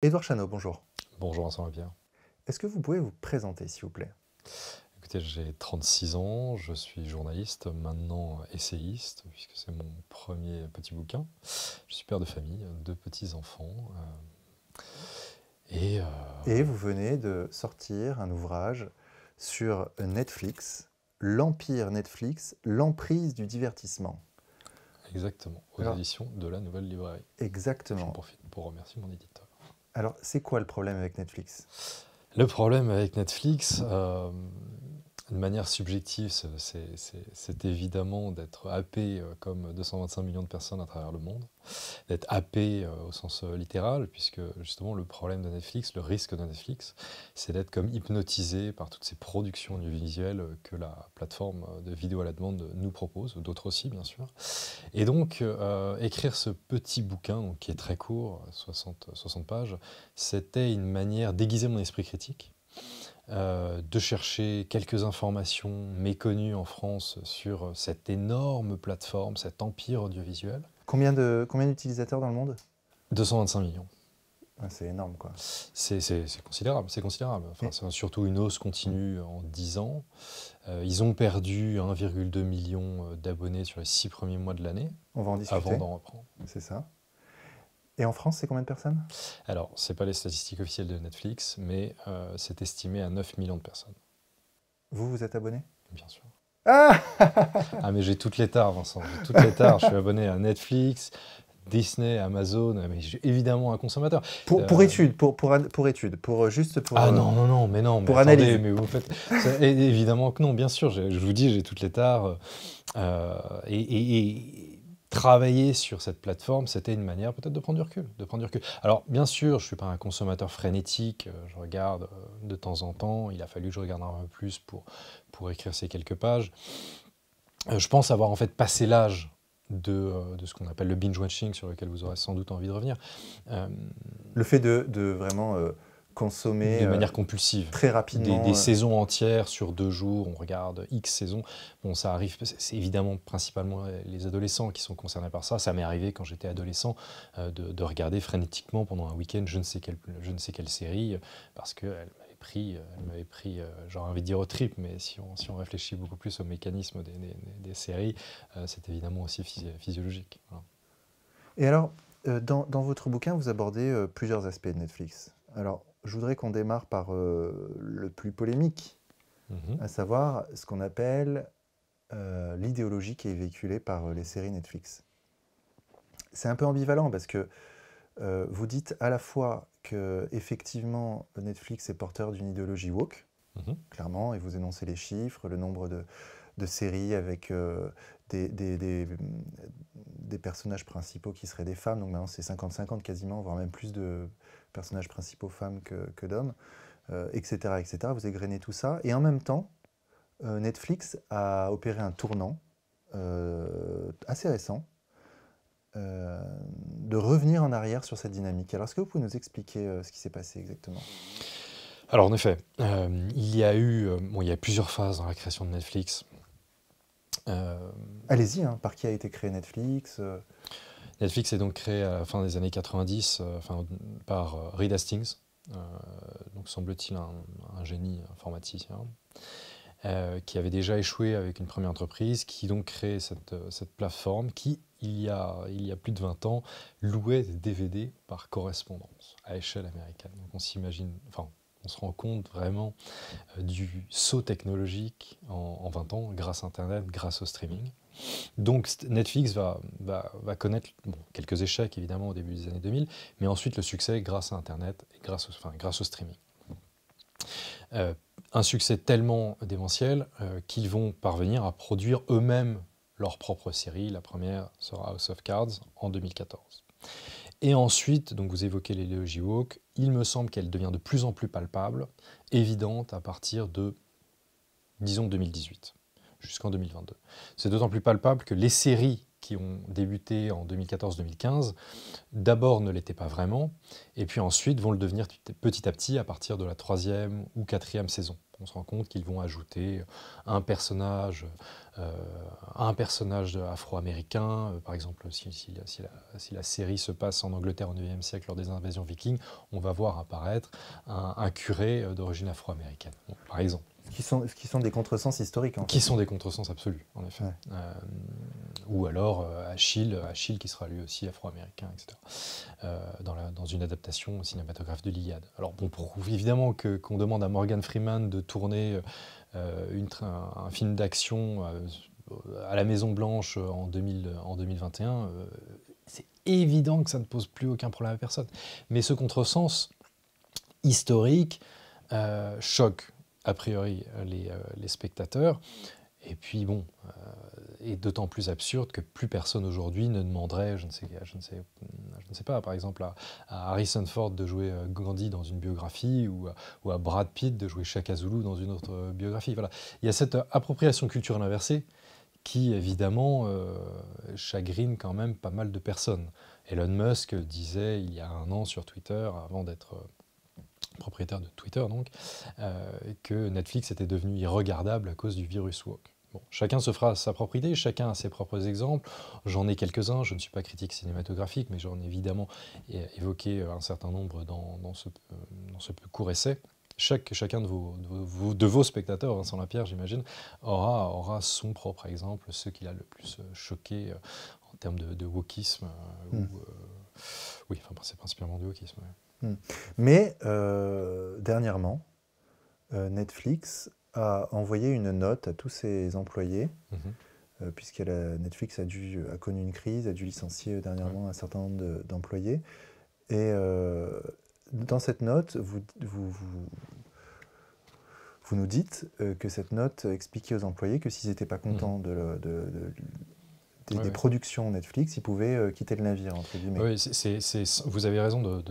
Édouard Chanot, bonjour. Bonjour Vincent Lapierre. Est-ce que vous pouvez vous présenter, s'il vous plaît Écoutez, j'ai 36 ans, je suis journaliste, maintenant essayiste, puisque c'est mon premier petit bouquin. Je suis père de famille, deux petits-enfants. Euh, euh, et, vous venez de sortir un ouvrage sur Netflix, l'empire Netflix, l'emprise du divertissement. Exactement, aux éditions de la Nouvelle Librairie. Exactement. J'en profite pour remercier mon éditeur. Alors, c'est quoi le problème avec Netflix Le problème avec Netflix, euh, de manière subjective, c'est évidemment d'être happé euh, comme 225 millions de personnes à travers le monde, d'être happé euh, au sens euh, littéral, puisque justement le problème de Netflix, le risque de Netflix, c'est d'être comme hypnotisé par toutes ces productions audiovisuelles que la plateforme de vidéo à la demande nous propose, d'autres aussi bien sûr. Et donc écrire ce petit bouquin, qui est très court, 60, 60 pages, c'était une manière d'aiguiser mon esprit critique. Euh, de chercher quelques informations méconnues en France sur cette énorme plateforme, cet empire audiovisuel. Combien d'utilisateurs combien dans le monde 225 millions. c'est énorme, quoi. C'est considérable, c'est considérable. Enfin, c'est surtout une hausse continue en 10 ans. Euh, ils ont perdu 1,2 million euh, d'abonnés sur les 6 premiers mois de l'année. On va en discuter. Avant d'en reprendre. C'est ça. Et en France, c'est combien de personnes Alors, ce n'est pas les statistiques officielles de Netflix, mais euh, c'est estimé à 9 millions de personnes. Vous, vous êtes abonné Bien sûr. Ah, ah mais j'ai toutes les tares, Vincent. J'ai toutes les tares. Je suis abonné à Netflix, Disney, Amazon, ah, mais évidemment un consommateur. Pour, euh, études, pour, pour, pour études, pour euh, juste pour. Ah non, non, non, mais non. Mais pour attendez, Mais vous faites. évidemment que non, bien sûr. Je, vous dis, j'ai toutes les tares. et, travailler sur cette plateforme, c'était une manière peut-être de prendre du recul, de prendre du recul. Alors bien sûr, je suis pas un consommateur frénétique, euh, je regarde euh, de temps en temps, il a fallu que je regarde un peu plus pour, pour écrire ces quelques pages. Euh, je pense avoir en fait passé l'âge de, ce qu'on appelle le binge-watching, sur lequel vous aurez sans doute envie de revenir. Le fait de, vraiment de euh, manière compulsive très rapidement des, euh. saisons entières sur deux jours on regarde x saisons bon ça arrive c'est évidemment principalement les adolescents qui sont concernés par ça ça m'est arrivé quand j'étais adolescent euh, de, regarder frénétiquement pendant un week-end je ne sais quelle je ne sais quelle série parce qu'elle pris, elle m'avait pris, j'ai envie de dire au trip, mais si on, si on réfléchit beaucoup plus au mécanisme des, des, séries, c'est évidemment aussi physiologique. Et alors, dans, dans, votre bouquin, vous abordez plusieurs aspects de Netflix. Alors, je voudrais qu'on démarre par euh, le plus polémique, mhm. à savoir ce qu'on appelle euh, l'idéologie qui est véhiculée par euh, les séries Netflix. C'est un peu ambivalent parce que vous dites à la fois que effectivement Netflix est porteur d'une idéologie woke, mhm. clairement, et vous énoncez les chiffres, le nombre de, de séries avec euh, des, personnages principaux qui seraient des femmes. Donc maintenant, c'est 50-50 quasiment, voire même plus de personnages principaux femmes que, d'hommes, etc., euh, etc. Vous égrenez tout ça. Et en même temps, euh, Netflix a opéré un tournant assez récent de revenir en arrière sur cette dynamique. Alors, est-ce que vous pouvez nous expliquer ce qui s'est passé exactement alors en effet, il y a eu, bon, il y a plusieurs phases dans la création de Netflix. Euh, Allez-y, hein, par qui a été créé Netflix euh. Netflix est donc créé à la fin des années 90 euh, par Reed Hastings, donc semble-t-il un, génie informaticien. qui avait déjà échoué avec une première entreprise, qui donc créait cette, plateforme qui, il y, a, plus de 20 ans, louait des DVD par correspondance à échelle américaine. on s'imagine, enfin on se rend compte vraiment euh, du saut technologique en, 20 ans grâce à Internet, grâce au streaming. Donc Netflix va, connaître quelques échecs évidemment au début des années 2000, mais ensuite le succès grâce à Internet et grâce au, streaming. Euh, un succès tellement démentiel euh, qu'ils vont parvenir à produire eux-mêmes leur propre série. La première sera House of Cards en 2014. Et ensuite, donc vous évoquez l'idéologie woke, il me semble qu'elle devient de plus en plus palpable, évidente à partir de, disons, 2018 jusqu'en 2022. C'est d'autant plus palpable que les séries qui ont débuté en 2014-2015, d'abord ne l'étaient pas vraiment, et puis ensuite vont le devenir petit à petit à partir de la troisième ou quatrième saison. On se rend compte qu'ils vont ajouter un personnage euh, un personnage afro-américain, euh, par exemple si, la, série se passe en Angleterre au 9e siècle lors des invasions vikings, on va voir apparaître un, curé euh, d'origine afro-américaine, par exemple. Ce qui, sont, qui sont des contresens historiques. qui sont des contresens absolus, en effet ou alors euh, Achille, euh, Achille qui sera lui aussi afro-américain, etc., euh, dans, une adaptation cinématographe de l'Iliade. Alors bon, évidemment que, qu'on demande à Morgan Freeman de tourner un, film d'action à la Maison Blanche en, 2021, c'est évident que ça ne pose plus aucun problème à personne. Mais ce contresens historique choque a priori les spectateurs. Et puis bon, euh, et d'autant plus absurde que plus personne aujourd'hui ne demanderait, je ne sais, je pas, par exemple à, Harrison Ford de jouer euh, Gandhi dans une biographie ou à, Brad Pitt de jouer Shaka Zulu dans une autre euh, biographie. Voilà, il y a cette appropriation culturelle inversée qui évidemment chagrine quand même pas mal de personnes. Elon Musk disait il y a un an sur Twitter, avant d'être propriétaire de Twitter donc, que Netflix était devenu irregardable à cause du virus woke chacun se fera sa propre idée, chacun a ses propres exemples. J'en ai quelques-uns, je ne suis pas critique cinématographique, mais j'en ai évidemment évoqué euh, un certain nombre dans, ce, dans ce, euh, court essai. Chaque, chacun de vos, de de vos spectateurs, Vincent hein, Lapierre, j'imagine, aura, aura son propre exemple, ce qui l'a le plus euh, choqué en termes de, de wokisme. Hmm. oui, enfin, c'est principalement du wokisme. Hmm. Mais dernièrement, Netflix a envoyé une note à tous ses employés, mhm. euh, puisque Netflix a, dû, a connu une crise, a dû licencier dernièrement un certain nombre d'employés. et euh, dans cette note, vous, vous, nous dites euh, que cette note expliquait aux employés que s'ils n'étaient pas mhm. contents de, des, productions Netflix, ils pouvaient quitter le navire, Oui, vous avez raison de,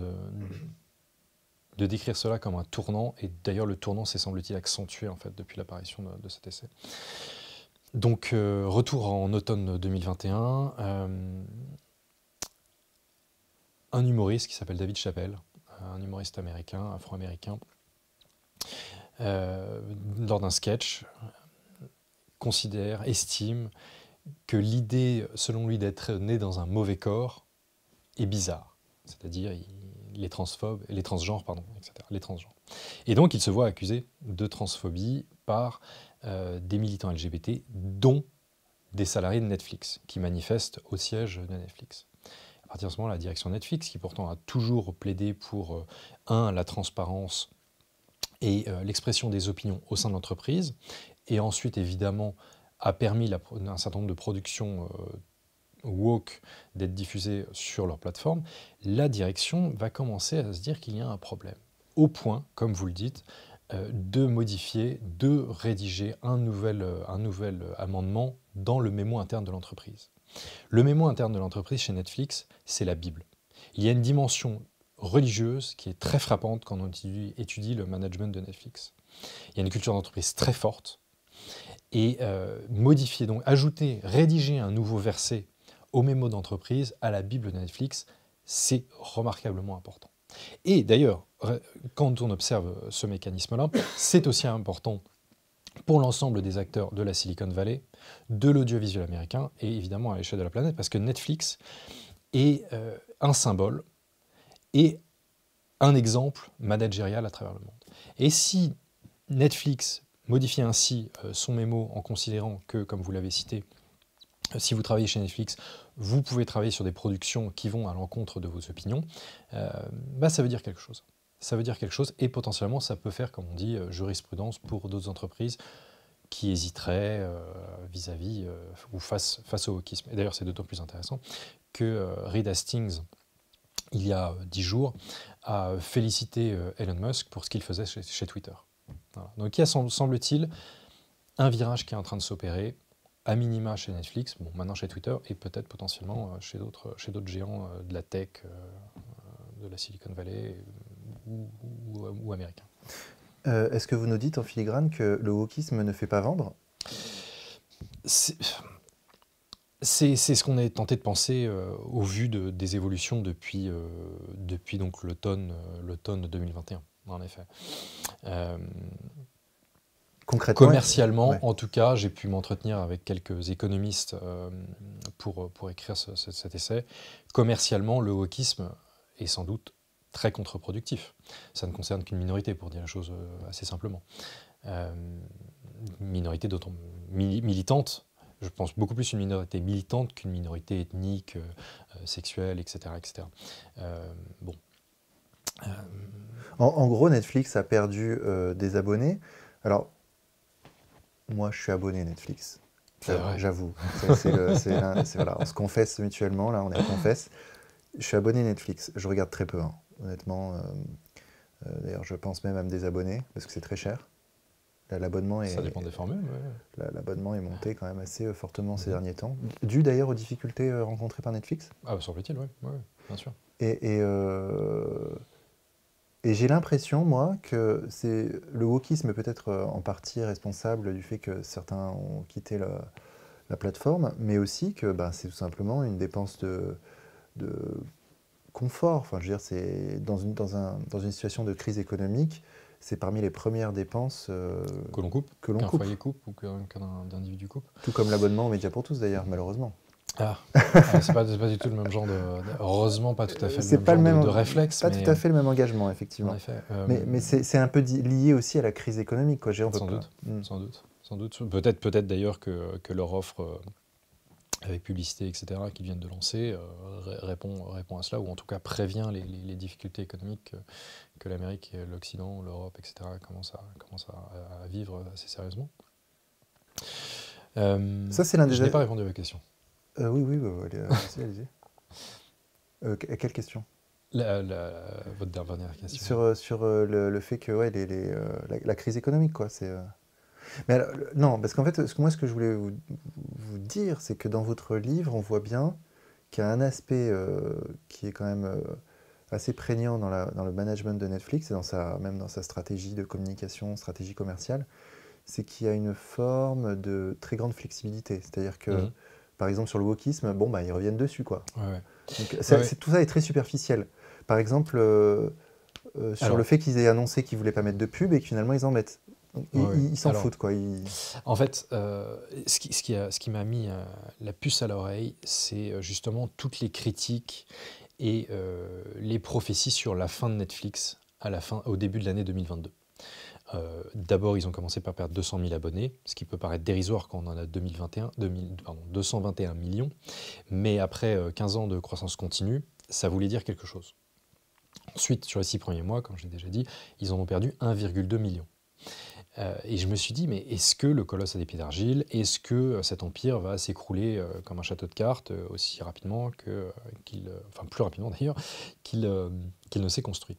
de décrire cela comme un tournant, et d'ailleurs le tournant s'est semble-t-il accentué en fait depuis l'apparition de, cet essai. Donc euh, retour en automne 2021, euh, un humoriste qui s'appelle David Chappelle, euh, un humoriste américain, afro-américain, lors d'un sketch, considère, estime que l'idée, selon lui, d'être né dans un mauvais corps est bizarre. C'est-à-dire, il les transphobes, les transgenres, pardon, Les Et donc, il se voit accusé de transphobie par euh, des militants LGBT, dont des salariés de Netflix, qui manifestent au siège de Netflix. À partir de ce moment, la direction Netflix, qui pourtant a toujours plaidé pour, euh, un, la transparence et euh, l'expression des opinions au sein de l'entreprise, et ensuite, évidemment, a permis un certain nombre de productions woke d'être diffusé sur leur plateforme, la direction va commencer à se dire qu'il y a un problème. Au point, comme vous le dites, euh, de modifier, de rédiger un nouvel, euh, un nouvel amendement dans le mémo interne de l'entreprise. Le mémo interne de l'entreprise chez Netflix, c'est la Bible. Il y a une dimension religieuse qui est très frappante quand on étudie, le management de Netflix. Il y a une culture d'entreprise très forte. Et euh, modifier, donc ajouter, rédiger un nouveau verset aux mémos d'entreprise, à la Bible de Netflix. C'est remarquablement important. Et d'ailleurs, quand on observe ce mécanisme-là, c'est aussi important pour l'ensemble des acteurs de la Silicon Valley, de l'audiovisuel américain et évidemment à l'échelle de la planète, parce que Netflix est euh, un symbole et un exemple managérial à travers le monde. Et si Netflix modifie ainsi euh, son mémo en considérant que, comme vous l'avez cité, si vous travaillez chez Netflix, vous pouvez travailler sur des productions qui vont à l'encontre de vos opinions, euh, bah ça veut dire quelque chose. Ça veut dire quelque chose et potentiellement ça peut faire, comme on dit, euh, jurisprudence pour d'autres entreprises qui hésiteraient euh, vis-à-vis ou face, au hawkisme. Et d'ailleurs c'est d'autant plus intéressant que Reed Hastings, il y a dix jours, a félicité Elon Musk pour ce qu'il faisait chez, Twitter. Donc il y a, semble-t-il, un virage qui est en train de s'opérer à minima chez Netflix, bon, maintenant chez Twitter et peut-être potentiellement euh, euh, chez d'autres géants euh, de la tech, de la Silicon Valley ou, ou, américains. Est-ce que vous nous dites en filigrane que le wokisme ne fait pas vendre c'est ce qu'on est tenté de penser au vu des évolutions depuis, depuis l'automne 2021, en effet. Concrètement, Commercialement, en tout cas, j'ai pu m'entretenir avec quelques économistes euh, pour, pour écrire cet essai. Commercialement, le wokisme est sans doute très contre-productif. Ça ne concerne qu'une minorité, pour dire la chose euh, assez simplement. Euh, minorité d'autant militante, je pense beaucoup plus une minorité militante qu'une minorité ethnique, sexuelle, etc. bon. En, en, gros, Netflix a perdu des abonnés. Alors, moi, je suis abonné Netflix. J'avoue. on se confesse mutuellement, là, on est confesse. Je suis abonné Netflix. Je regarde très peu, hein. honnêtement. Euh, euh, d'ailleurs, je pense même à me désabonner parce que c'est très cher. L'abonnement est. Ça dépend des formules. L'abonnement est monté quand même assez euh, fortement ces mmh. derniers temps, dû d'ailleurs aux difficultés rencontrées par Netflix. Ah, bah, semble-t-il, oui, bien sûr. Et, et et j'ai l'impression, moi, que c'est le wokisme peut-être euh, en partie responsable du fait que certains ont quitté la, plateforme, mais aussi que bah, c'est tout simplement une dépense de, confort. Enfin, c'est dans une, dans, une situation de crise économique, c'est parmi les premières dépenses euh, que l'on coupe, que l'on foyer coupe ou qu'un individu coupe. Tout comme l'abonnement aux médias pour tous, d'ailleurs, malheureusement. Ah. ah, c'est pas, pas, du tout le même genre de. Heureusement, pas tout à fait le même, genre de, réflexe. Pas tout à fait le même engagement, effectivement. Euh, mais, c'est un peu lié aussi à la crise économique, quoi. Sans doute, mm. sans doute, sans doute, Peut-être, peut-être d'ailleurs que, leur offre euh, avec publicité, etc., qu'ils viennent de lancer, euh, répond, répond à cela, ou en tout cas prévient les, difficultés économiques que, que l'Amérique, l'Occident, l'Europe, etc., commencent à, à, vivre assez sérieusement. Ça, c'est l'un des. Je n'ai pas répondu à la question. Euh, oui, oui, allez, euh, quelle question Votre dernière question. Sur, euh, le, fait que ouais, les, la, crise économique, quoi. C'est, Mais non, parce qu'en fait, ce que, moi, ce que je voulais vous, dire, c'est que dans votre livre, on voit bien qu'il y a un aspect qui est quand même assez prégnant dans, dans, le management de Netflix et dans sa, même dans sa stratégie de communication, stratégie commerciale, c'est qu'il y a une forme de très grande flexibilité. C'est-à-dire que mhm par exemple sur le wokisme, bon, bah, ils reviennent dessus. Quoi. Tout ça est très superficiel. Par exemple, euh, euh, sur le fait qu'ils aient annoncé qu'ils ne voulaient pas mettre de pub et que finalement ils en mettent. Ils s'en foutent. Quoi. En fait, euh, ce qui, a, ce qui m'a mis la puce à l'oreille, c'est justement toutes les critiques et les prophéties sur la fin de Netflix à la fin, au début de l'année 2022. Euh, d'abord, ils ont commencé par perdre 200 000 abonnés, ce qui peut paraître dérisoire quand on en a 221 millions. Mais après 15 euh, ans de croissance continue, ça voulait dire quelque chose. Ensuite, sur les six premiers mois, comme je l'ai déjà dit, ils en ont perdu 1,2 million. Euh, et je me suis dit, mais est-ce que le colosse a des pieds d'argile Est-ce que cet empire va s'écrouler comme un château de cartes aussi rapidement qu'il, enfin plus rapidement d'ailleurs, qu'il, ne s'est construit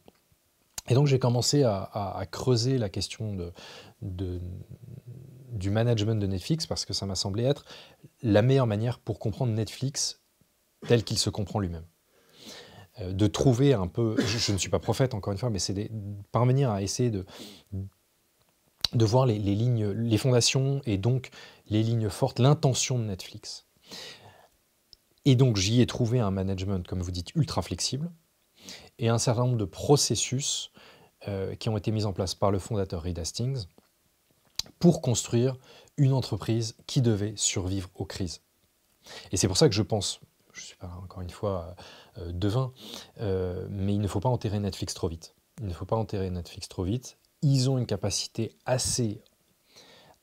et donc j'ai commencé à, creuser la question du management de Netflix parce que ça m'a semblé être la meilleure manière pour comprendre Netflix tel qu'il se comprend lui-même. Euh, de trouver un peu, je, ne suis pas prophète encore une fois, mais c'est parvenir à essayer de, voir les, lignes, les fondations et donc les lignes fortes, l'intention de Netflix. Et donc j'y ai trouvé un management, comme vous dites, ultra flexible, et un certain nombre de processus euh, qui ont été mis en place par le fondateur Reed Hastings pour construire une entreprise qui devait survivre aux crises. Et c'est pour ça que je pense, je ne suis pas encore une fois euh, euh, devin, mais il ne faut pas enterrer Netflix trop vite. Il ne faut pas enterrer Netflix trop vite. Ils ont une capacité assez,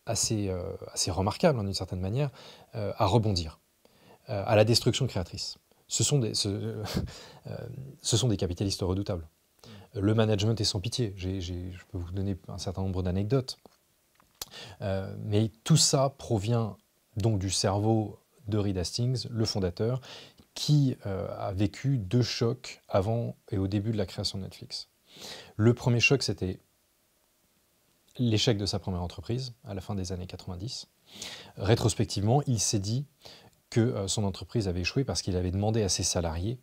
assez, assez remarquable, d'une certaine manière, à rebondir, à la destruction créatrice ce sont des, euh, ce, sont des capitalistes redoutables. Le management est sans pitié. je peux vous donner un certain nombre d'anecdotes. Euh, mais tout ça provient donc du cerveau de Reed Hastings, le fondateur, qui euh, a vécu deux chocs avant et au début de la création de Netflix. Le premier choc, c'était l'échec de sa première entreprise à la fin des années 90. Rétrospectivement, il s'est dit, que euh, son entreprise avait échoué parce qu'il avait demandé à ses salariés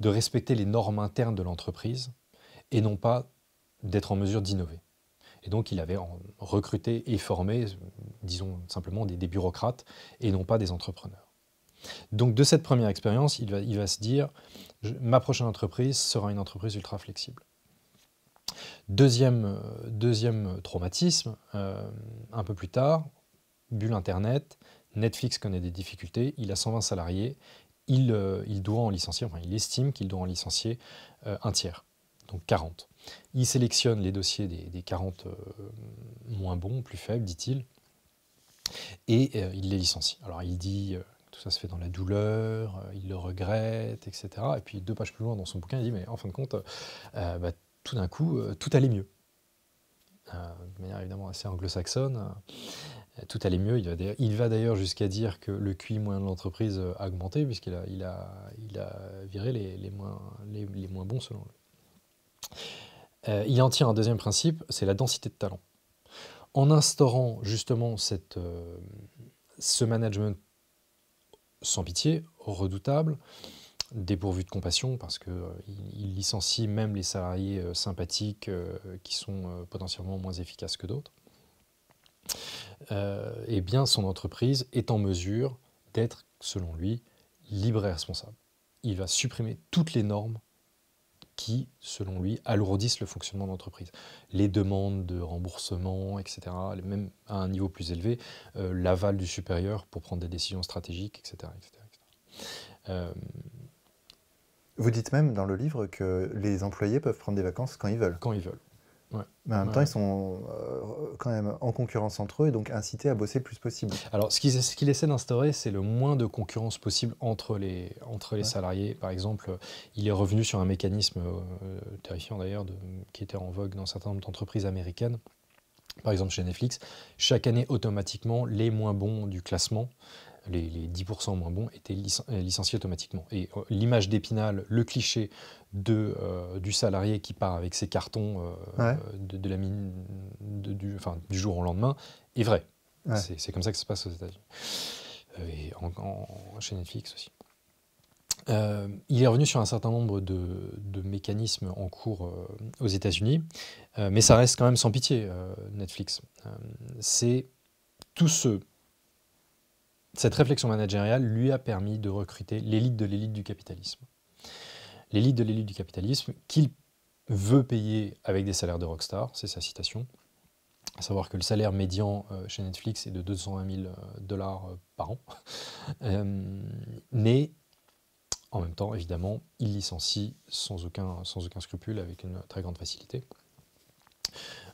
de respecter les normes internes de l'entreprise et non pas d'être en mesure d'innover. Et donc il avait recruté et formé, disons simplement, des, bureaucrates et non pas des entrepreneurs. Donc de cette première expérience, il va, se dire, ma prochaine entreprise sera une entreprise ultra flexible. Deuxième, euh, traumatisme, euh, un peu plus tard, bulle Internet, Netflix connaît des difficultés, il a 120 salariés, euh, il, doit en licencier, enfin il estime qu'il doit en licencier euh, un tiers, donc 40. Il sélectionne les dossiers des, 40 euh, moins bons, plus faibles, dit-il, et il les licencie. Alors il dit tout ça se fait dans la douleur, il le regrette, etc. Et puis deux pages plus loin dans son bouquin, il dit, mais en fin de compte, bah, tout d'un coup, tout allait mieux. de manière évidemment assez anglo-saxonne tout allait mieux. Il va d'ailleurs jusqu'à dire que le QI moyen de l'entreprise a augmenté, puisqu'il a, viré les, moins, bons selon lui. Euh, il en tient un deuxième principe, c'est la densité de talent. En instaurant justement cette, euh, ce management sans pitié, redoutable, dépourvu de compassion, parce qu'il euh, il licencie même les salariés sympathiques qui sont potentiellement moins efficaces que d'autres, euh, eh bien son entreprise est en mesure d'être, selon lui, libre et responsable. Il va supprimer toutes les normes qui, selon lui, alourdissent le fonctionnement de l'entreprise. Les demandes de remboursement, etc., même à un niveau plus élevé, euh, l'aval du supérieur pour prendre des décisions stratégiques, etc. Euh, Vous dites même dans le livre que les employés peuvent prendre des vacances quand ils veulent. Quand ils veulent. Mais en même temps, ils sont euh, quand même en concurrence entre eux et donc incités à bosser le plus possible. Alors, ce qu'ils essaie essaient d'instaurer, c'est le moins de concurrence possible entre les, entre les salariés. Par exemple, il est revenu sur un mécanisme euh, terrifiant d'ailleurs, qui était en vogue dans un certain nombre d'entreprises américaines. Par exemple, chez Netflix, chaque année, automatiquement, les moins bons du classement les, 10% moins bons étaient euh, licenciés automatiquement. Et euh, l'image d'Épinal, le cliché euh, du salarié qui part avec ses cartons de, la mine du, jour au lendemain est vrai. C'est comme ça que ça se passe aux États-Unis. Et chez Netflix aussi. il est revenu sur un certain nombre de, mécanismes en cours aux États-Unis, mais ça reste quand même sans pitié, Netflix. c'est tous ceux cette réflexion managériale lui a permis de recruter l'élite de l'élite du capitalisme. L'élite de l'élite du capitalisme qu'il veut payer avec des salaires de rockstar, c'est sa citation. À savoir que le salaire médian euh, chez Netflix est de 220 000 euh, dollars euh, par an. mais en même temps, évidemment, il licencie sans aucun, sans aucun scrupule, avec une très grande facilité.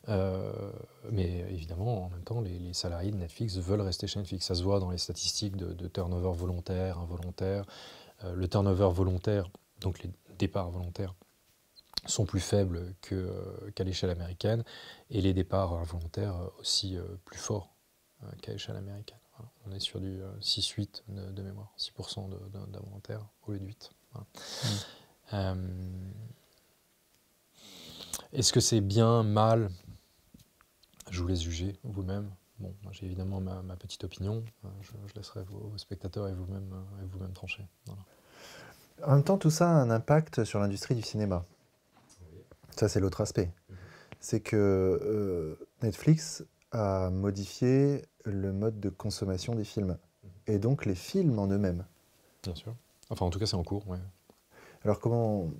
Euh, mais évidemment, en même temps, les, salariés de Netflix veulent rester chez Netflix. Ça se voit dans les statistiques de, turnover volontaire, involontaire. Euh, le turnover volontaire, donc les départs volontaires, sont plus faibles euh, qu'à l'échelle américaine et les départs involontaires aussi plus forts qu'à l'échelle américaine. On est sur du 6-8 de, mémoire, 6% d'involontaires au lieu de 8. Mmh. Est-ce que c'est bien, mal je vous laisse juger vous-même. Bon, j'ai évidemment ma, petite opinion. Euh, je, laisserai vos, spectateurs et vous-même euh, vous trancher. En même temps, tout ça a un impact sur l'industrie du cinéma. Ça, c'est l'autre aspect. C'est que euh, Netflix a modifié le mode de consommation des films. Et donc les films en eux-mêmes. Bien sûr. Enfin, en tout cas, c'est en cours. Alors, comment,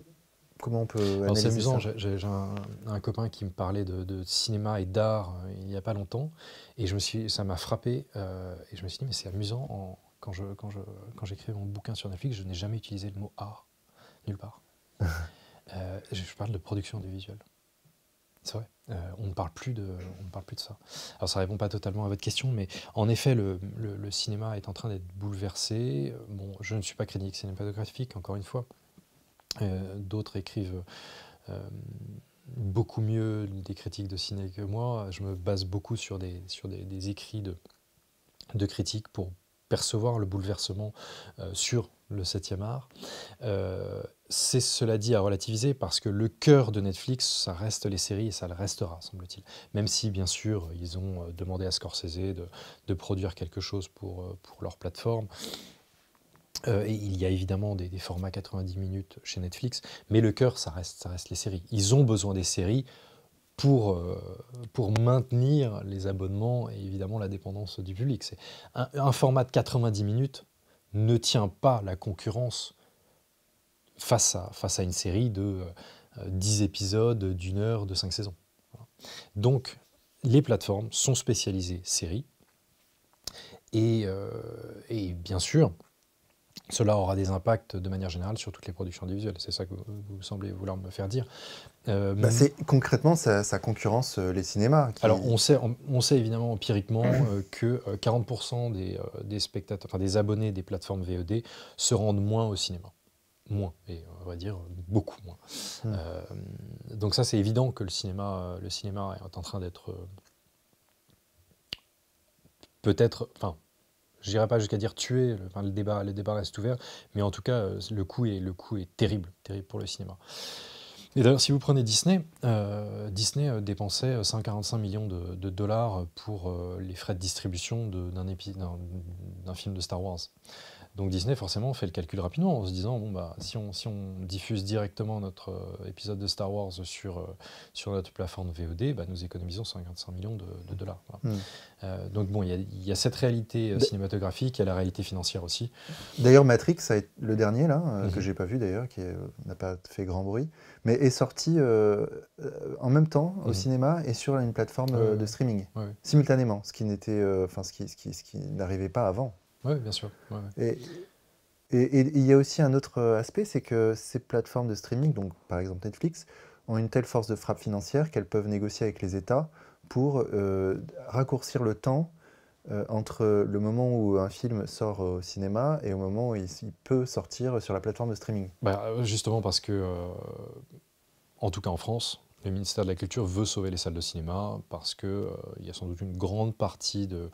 Comment on peut C'est amusant, j'ai un, copain qui me parlait de, cinéma et d'art euh, il n'y a pas longtemps, et je me suis, ça m'a frappé, euh, et je me suis dit, mais c'est amusant, quand j'écris quand je, quand mon bouquin sur Netflix, je n'ai jamais utilisé le mot art, nulle part. Euh, je, parle de production audiovisuelle. C'est vrai. on ne parle plus de, on ne parle plus de ça. Alors ça répond pas totalement à votre question, mais en effet, le cinéma est en train d'être bouleversé. Bon, je ne suis pas critique cinématographique, encore une fois. Euh, d'autres écrivent euh, beaucoup mieux des critiques de ciné que moi. Je me base beaucoup sur des, sur des, écrits de, de critiques pour percevoir le bouleversement euh, sur le 7e art. c'est cela dit à relativiser parce que le cœur de Netflix, ça reste les séries et ça le restera, semble-t-il. Même si, bien sûr, ils ont demandé à Scorsese de, produire quelque chose pour, pour leur plateforme. Euh, il y a évidemment des, formats 90 minutes chez Netflix, mais le cœur, ça reste, ça reste les séries. Ils ont besoin des séries pour, euh, pour maintenir les abonnements et évidemment la dépendance du public. un, format de 90 minutes ne tient pas la concurrence face à, face à une série de 10 euh, épisodes, d'une heure, de 5 saisons. Donc, les plateformes sont spécialisées séries. et bien sûr, cela aura des impacts de manière générale sur toutes les productions individuelles. C'est ça que vous, semblez vouloir me faire dire. Euh, bah, c'est concrètement ça, concurrence euh, les cinémas. Alors on sait, on, sait évidemment empiriquement mmh. euh, que 40% des, spectateurs, des abonnés des plateformes VOD e se rendent moins au cinéma moins, et on va dire beaucoup moins. Mmh. donc ça, c'est évident que le cinéma, le cinéma est en train d'être peut-être, enfin, je n'irai pas jusqu'à dire tuer, le, enfin, le, débat, le débat reste ouvert, mais en tout cas, euh, le coup est, le coup est terrible, terrible pour le cinéma. Et d'ailleurs, si vous prenez Disney, euh, Disney euh, dépensait 145 millions de, dollars pour les frais de distribution d'un film de Star Wars. Donc Disney, forcément, on fait le calcul rapidement en se disant, bon, bah, si, on, diffuse directement notre euh, épisode de Star Wars sur, euh, sur notre plateforme VOD, bah, nous économisons 55 millions de, dollars. Hmm. Euh, donc bon, il y, a cette réalité cinématographique, il y a la réalité financière aussi. D'ailleurs, Matrix, ça est le dernier, là, que mhm. j'ai pas vu d'ailleurs, qui n'a pas fait grand bruit, mais est sorti en même temps au mhm. cinéma et sur une plateforme de streaming, simultanément, ce qui n'était, enfin, ce qui n'arrivait pas avant. Oui, bien sûr. Et il y a aussi un autre euh, aspect, c'est que ces plateformes de streaming, donc par exemple Netflix, ont une telle force de frappe financière qu'elles peuvent négocier avec les États pour euh, raccourcir le temps euh, entre le moment où un film sort au cinéma et au moment où il, peut sortir sur la plateforme de streaming bah, Justement parce que, en tout cas en France, le ministère de la Culture veut sauver les salles de cinéma parce qu'il il y a sans doute une grande partie de,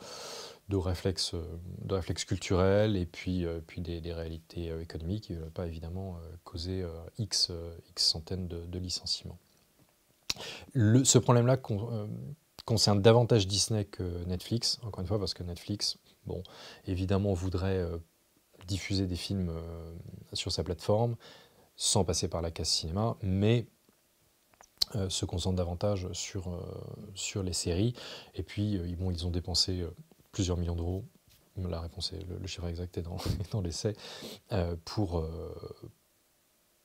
de réflexes, euh, de culturels et puis, euh, puis des, réalités euh, économiques qui ne pas évidemment causer X, X centaines de, licenciements. ce problème-là concerne davantage Disney que Netflix, encore une fois, parce que Netflix, bon, évidemment, voudrait diffuser des films sur sa plateforme sans passer par la case cinéma, mais se concentre davantage sur, sur les séries. Et puis, ils ont dépensé plusieurs millions d'euros, la réponse est, le, chiffre exact est dans, dans l'essai, euh, pour, euh,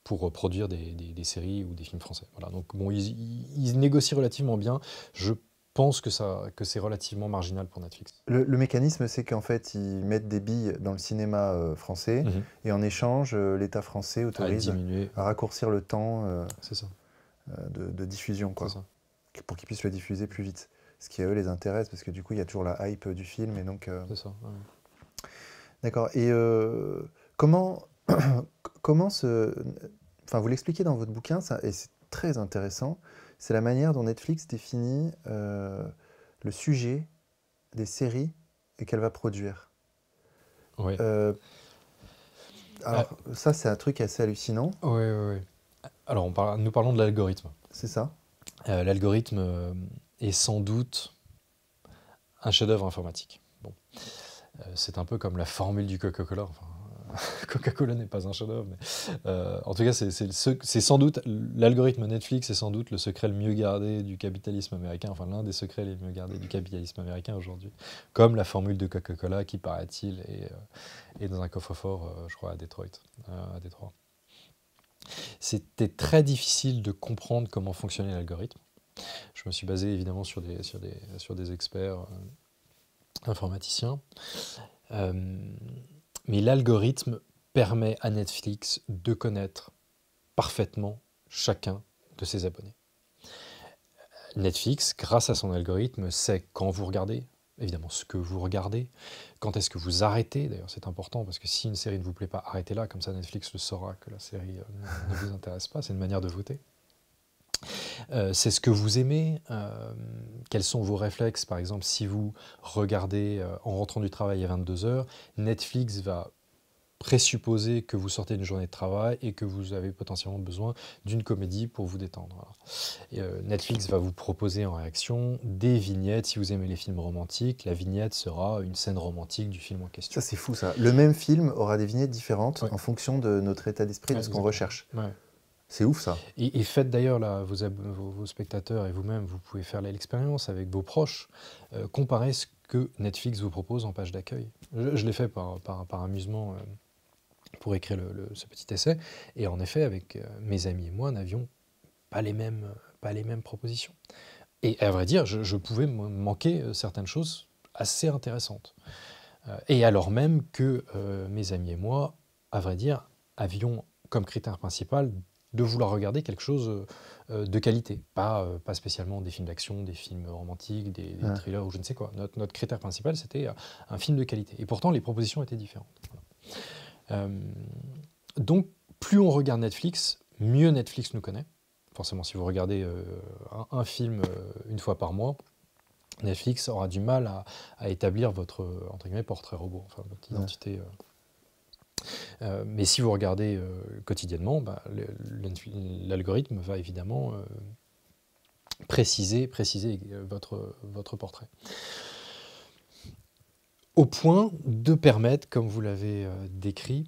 pour produire des, séries ou des films français. Voilà, donc bon, ils, négocient relativement bien. Je pense que, ça, que c'est relativement marginal pour Netflix. Le, mécanisme, c'est qu'en fait, ils mettent des billes dans le cinéma euh, français mhm. et en échange, l'État français autorise à, raccourcir le temps ça. De, diffusion, quoi, pour qu'ils puissent le diffuser plus vite ce qui à eux les intéresse, parce que du coup, il y a toujours la hype du film. Et donc, euh, C'est ça. D'accord. Et euh, comment, comment ce. Enfin, vous l'expliquez dans votre bouquin, ça, et c'est très intéressant, c'est la manière dont Netflix définit euh, le sujet des séries et qu'elle va produire. Oui. alors, ah. ça, c'est un truc assez hallucinant. Oui, oui, oui. Alors, on parle, nous parlons de l'algorithme. C'est ça. l'algorithme, est sans doute un chef-d'œuvre informatique. Bon. Euh, c'est un peu comme la formule du Coca-Cola. Coca-Cola n'est pas un chef-d'œuvre, mais euh, en tout cas, c'est sans doute l'algorithme Netflix est sans doute le secret le mieux gardé du capitalisme américain, enfin l'un des secrets les mieux gardés du capitalisme américain aujourd'hui, comme la formule de Coca-Cola qui, paraît-il, est, euh, dans un coffre-fort, je crois, à Detroit, à Détroit. C'était très difficile de comprendre comment fonctionnait l'algorithme. Je me suis basé évidemment sur des, sur des, experts euh, informaticiens. Euh, mais l'algorithme permet à Netflix de connaître parfaitement chacun de ses abonnés. Netflix, grâce à son algorithme, sait quand vous regardez, évidemment ce que vous regardez, quand est-ce que vous arrêtez, d'ailleurs c'est important parce que si une série ne vous plaît pas, arrêtez-la, comme ça Netflix le saura que la série euh, ne vous intéresse pas, c'est une manière de voter. Euh, c'est ce que vous aimez. Euh, quels sont vos réflexes Par exemple, si vous regardez euh, en rentrant du travail à 22h, Netflix va présupposer que vous sortez d'une journée de travail et que vous avez potentiellement besoin d'une comédie pour vous détendre. Netflix va vous proposer en réaction des vignettes. Si vous aimez les films romantiques, la vignette sera une scène romantique du film en question. Ça c'est fou ça. Le même film aura des vignettes différentes en fonction de notre état d'esprit, de ce qu'on recherche. C'est ouf ça. Et, faites d'ailleurs là, vos, vos, spectateurs et vous-même, vous pouvez faire l'expérience avec vos proches. comparer euh, comparez ce que Netflix vous propose en page d'accueil. Je, l'ai fait par, par, amusement euh, pour écrire ce petit essai. Et en effet, avec euh, mes amis et moi, n'avions pas les mêmes, pas les mêmes propositions. Et à vrai dire, je, je pouvais manquer certaines choses assez intéressantes. et alors même que mes amis et moi, à vrai dire, avions comme critère principal de vouloir regarder quelque chose euh, de qualité, pas, euh, pas spécialement des films d'action, des films romantiques, des, thrillers ou je ne sais quoi. Notre, critère principal, c'était euh, un film de qualité. Et pourtant, les propositions étaient différentes. donc, plus on regarde Netflix, mieux Netflix nous connaît. Forcément, si vous regardez un, film une fois par mois, Netflix aura du mal à, établir votre portrait robot, enfin votre identité. Euh, mais si vous regardez euh, quotidiennement, bah, l'algorithme va évidemment euh, préciser, préciser votre, votre portrait. Au point de permettre, comme vous l'avez décrit,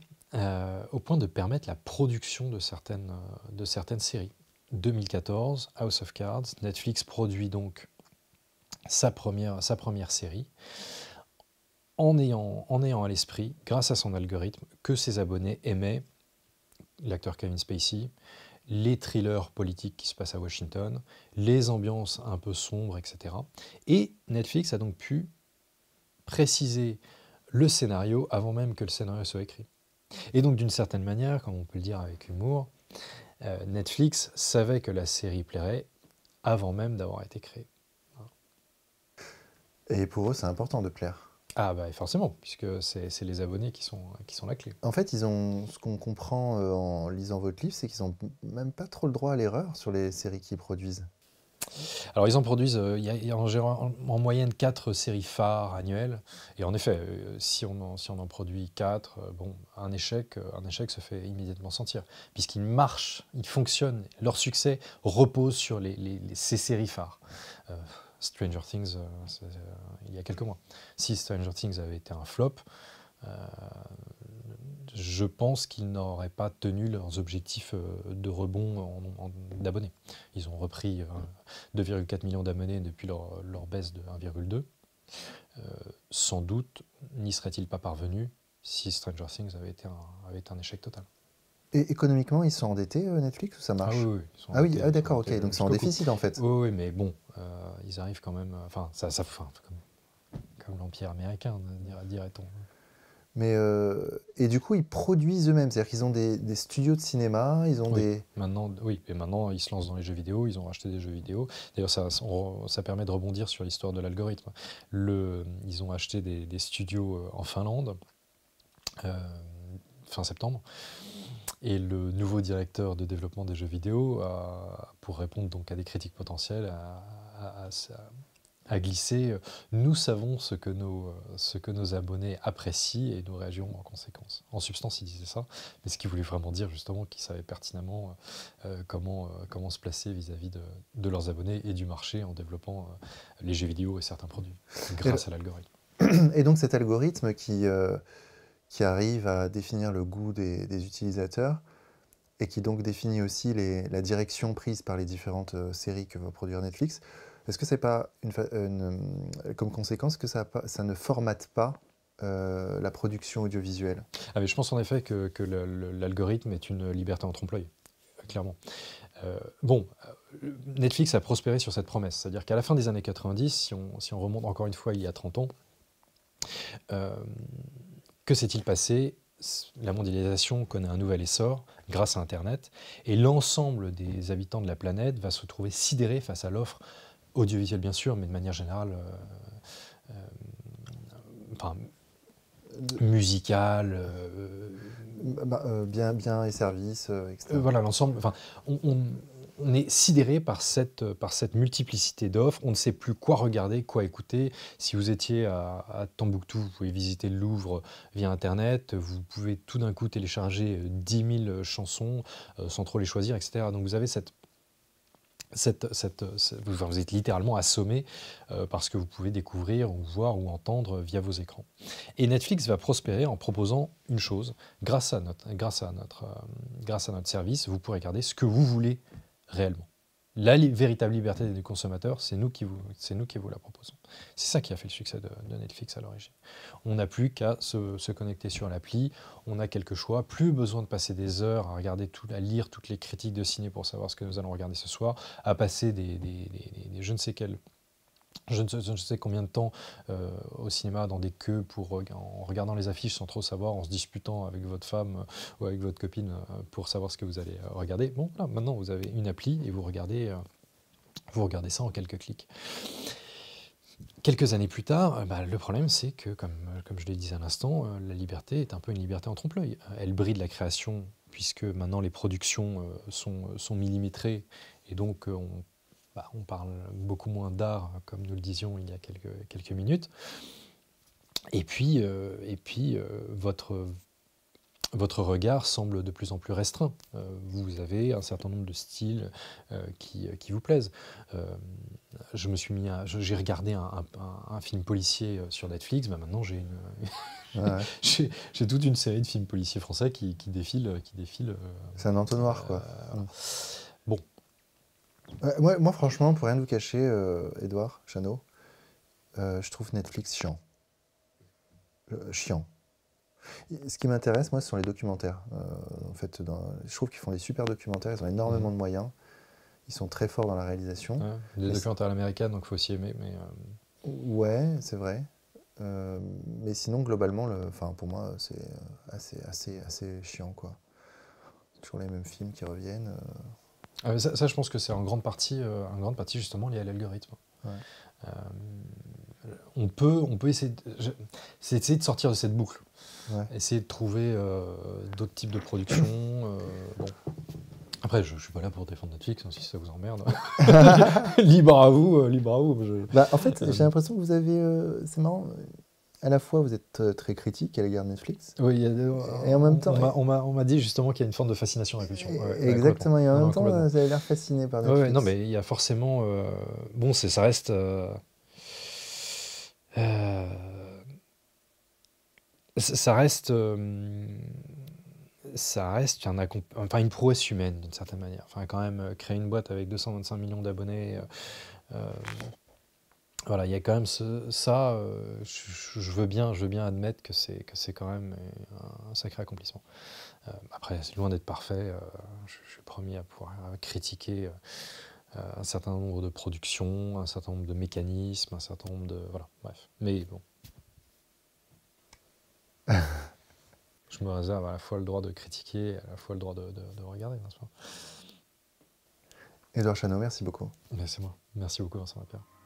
au point de permettre la production de certaines, de certaines séries. 2014, House of Cards, Netflix produit donc sa première, sa première série en ayant, en ayant à l'esprit, grâce à son algorithme, que ses abonnés aimaient l'acteur Kevin Spacey, les thrillers politiques qui se passent à Washington, les ambiances un peu sombres, etc. Et Netflix a donc pu préciser le scénario avant même que le scénario soit écrit. Et donc d'une certaine manière, comme on peut le dire avec humour, euh, Netflix savait que la série plairait avant même d'avoir été créée. Et pour eux, c'est important de plaire. Ah bah forcément, puisque c'est les abonnés qui sont, qui sont la clé. En fait, ils ont, ce qu'on comprend euh, en lisant votre livre, c'est qu'ils n'ont même pas trop le droit à l'erreur sur les séries qu'ils produisent. Alors ils en produisent euh, il y a, en, moyenne 4 séries phares annuelles. Et en effet, euh, si, on en, si on en produit 4, bon, un, échec, un échec se fait immédiatement sentir, puisqu'ils marchent, ils fonctionnent, leur succès repose sur ces séries phares. Stranger Things euh, euh, il y a quelques mois. Si Stranger Things avait été un flop, euh, je pense qu'ils n'auraient pas tenu leurs objectifs de rebond en d'abonnés. Ils ont repris 2,4 millions d'abonnés depuis leur, baisse de 1,2. sans doute n'y serait-il pas parvenu si Stranger Things avait été un échec total. Et économiquement, ils sont endettés, euh, Netflix, ou ça ah marche Ah oui, ah, oui, d'accord, ok, donc c'est en déficit en fait. Oui, mais bon, euh, ils arrivent quand même, euh, enfin, ça, ça comme, comme l'Empire américain, hein, dirait-on. Mais, et du coup, ils produisent eux-mêmes, c'est-à-dire qu'ils ont des, studios de cinéma, ils ont des... Maintenant, oui, et maintenant, ils se lancent dans les jeux vidéo, ils ont racheté des jeux vidéo. D'ailleurs, ça, permet de rebondir sur l'histoire de l'algorithme. Le, ils ont acheté des, studios en Finlande, fin septembre. Et le nouveau directeur de développement des jeux vidéo, euh, pour répondre donc à des critiques potentielles, a, glissé euh, Nous savons ce que, nos, euh, ce que nos abonnés apprécient et nous réagirons en conséquence. En substance, il disait ça, mais ce qu'il voulait vraiment dire, justement, qu'il savait pertinemment comment, comment se placer vis-à-vis de, leurs abonnés et du marché en développant les jeux vidéo et certains produits grâce à l'algorithme. Et donc cet algorithme qui qui arrive à définir le goût des, utilisateurs et qui donc définit aussi la direction prise par les différentes euh, séries que va produire Netflix. Est-ce que c'est pas une, euh, comme conséquence que ça, ça ne formate pas euh, la production audiovisuelle ah mais Je pense en effet que, l'algorithme est une liberté entre employés, clairement. bon, Netflix a prospéré sur cette promesse, c'est-à-dire qu'à la fin des années 90, si on, si on, remonte encore une fois il y a 30 ans, que s'est-il passé La mondialisation connaît un nouvel essor grâce à Internet et l'ensemble des habitants de la planète va se trouver sidéré face à l'offre audiovisuelle, bien sûr, mais de manière générale, euh, euh, enfin, musicale. Euh, bah, bah, bien, bien et services, etc. voilà, l'ensemble. Enfin, on on est sidéré par cette, euh, par cette multiplicité d'offres. On ne sait plus quoi regarder, quoi écouter. Si vous étiez à, à vous pouvez visiter le Louvre euh, via Internet. Vous pouvez tout d'un coup télécharger 10 euh, 000 chansons sans trop les choisir, etc. Donc vous avez cette vous, êtes littéralement assommé par ce que vous pouvez découvrir ou voir ou entendre via vos écrans. Et Netflix va prospérer en proposant une chose, grâce à notre, grâce à notre, grâce à notre service, vous pourrez regarder ce que vous voulez réellement. La véritable liberté du consommateurs, c'est nous, qui vous, nous qui vous la proposons. C'est ça qui a fait le succès de, Netflix à l'origine. On n'a plus qu'à se, connecter sur l'appli, on a quelques choix, plus besoin de passer des heures à regarder tout, à lire toutes les critiques de ciné pour savoir ce que nous allons regarder ce soir, à passer des, je ne sais quelles je ne, sais, combien de temps euh, au cinéma, dans des queues, pour, euh, en regardant les affiches sans trop savoir, en se disputant avec votre femme euh, ou avec votre copine pour savoir ce que vous allez regarder. Bon, là, maintenant, vous avez une appli et vous regardez, vous regardez ça en quelques clics. Quelques années plus tard, bah, le problème c'est que, comme, comme je le disais à l'instant, la liberté est un peu une liberté en trompe-l'œil. Elle bride la création, puisque maintenant les productions sont, sont millimétrées, et donc on bah, on parle beaucoup moins d'art, comme nous le disions il y a quelques, minutes. Et puis, euh, et puis euh, votre, votre regard semble de plus en plus restreint. Euh, vous avez un certain nombre de styles qui, vous plaisent. je me suis mis, j'ai regardé un, film policier sur Netflix. Bah, maintenant, j'ai une, j'ai toute une série de films policiers français qui, défilent, qui C'est un entonnoir, quoi. Mm moi, franchement, pour rien vous cacher, Edouard, euh, Chano, euh, je trouve Netflix chiant. Euh, chiant. Ce qui m'intéresse, moi, ce sont les documentaires. en fait, je trouve qu'ils font des super documentaires, ils ont énormément de mhm. moyens, ils sont très forts dans la réalisation. des documentaires américains, donc il faut aussi aimer. Mais Ouais, c'est vrai. mais sinon, globalement, le, pour moi, c'est assez, assez, assez chiant. quoi. Toujours les mêmes films qui reviennent. Ah, ça, je pense que c'est en grande partie, euh, grande partie justement lié à l'algorithme. Euh, on, peut, on peut essayer de, essayer de sortir de cette boucle. Essayer de trouver euh, d'autres types de productions. bon. Après, je ne suis pas là pour défendre Netflix, hein, si ça vous emmerde. libre à vous, libre vous. Bah, en fait, j'ai l'impression que vous avez. c'est marrant à la fois, vous êtes euh, très critique à l'égard de Netflix. Oui, et en même temps. On m'a dit justement qu'il y a une forme de fascination à la exactement, et en même temps, vous euh, avez l'air fasciné par Netflix. non, mais il y a forcément. Euh, bon, ça reste. ça reste. ça reste enfin, une prouesse humaine d'une certaine manière. Enfin, quand même, créer une boîte avec 225 millions d'abonnés voilà, il y a quand même ça, euh, je, veux bien, je veux bien admettre que c'est, que c'est quand même un, sacré accomplissement. Euh, après, c'est loin d'être parfait, euh, je, suis premier à pouvoir critiquer un certain nombre de productions, un certain nombre de mécanismes, un certain nombre de... Voilà, bref. Mais bon. je me réserve à la fois le droit de critiquer et à la fois le droit de, regarder, Edouard ce Chanot, merci beaucoup. Ben, c'est moi. Merci beaucoup, Vincent Lapierre.